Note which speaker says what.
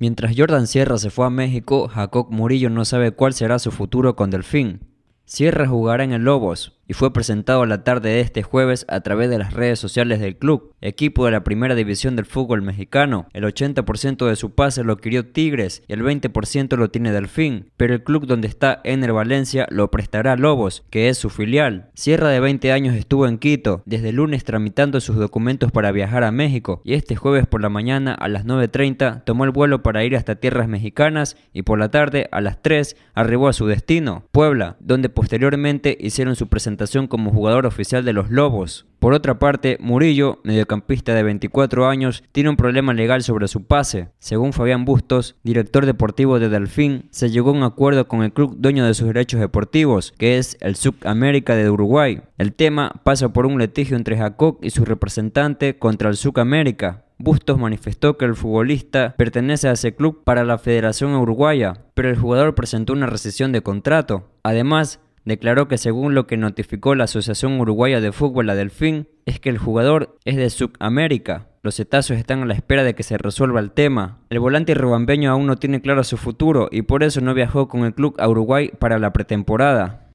Speaker 1: Mientras Jordan Sierra se fue a México, Jacob Murillo no sabe cuál será su futuro con Delfín. Sierra jugará en el Lobos y fue presentado la tarde de este jueves a través de las redes sociales del club equipo de la primera división del fútbol mexicano. El 80% de su pase lo adquirió Tigres y el 20% lo tiene Delfín, pero el club donde está Ener Valencia lo prestará Lobos, que es su filial. Sierra de 20 años estuvo en Quito, desde el lunes tramitando sus documentos para viajar a México y este jueves por la mañana a las 9.30 tomó el vuelo para ir hasta tierras mexicanas y por la tarde a las 3 arribó a su destino, Puebla, donde posteriormente hicieron su presentación como jugador oficial de los Lobos. Por otra parte, Murillo, mediocampista de 24 años, tiene un problema legal sobre su pase. Según Fabián Bustos, director deportivo de Delfín, se llegó a un acuerdo con el club dueño de sus derechos deportivos, que es el Subamérica de Uruguay. El tema pasa por un litigio entre Jacob y su representante contra el Subamérica. Bustos manifestó que el futbolista pertenece a ese club para la Federación Uruguaya, pero el jugador presentó una rescisión de contrato. Además, declaró que según lo que notificó la Asociación Uruguaya de Fútbol, la Delfín, es que el jugador es de Sudamérica. Los cetazos están a la espera de que se resuelva el tema. El volante rubambeño aún no tiene claro su futuro y por eso no viajó con el club a Uruguay para la pretemporada.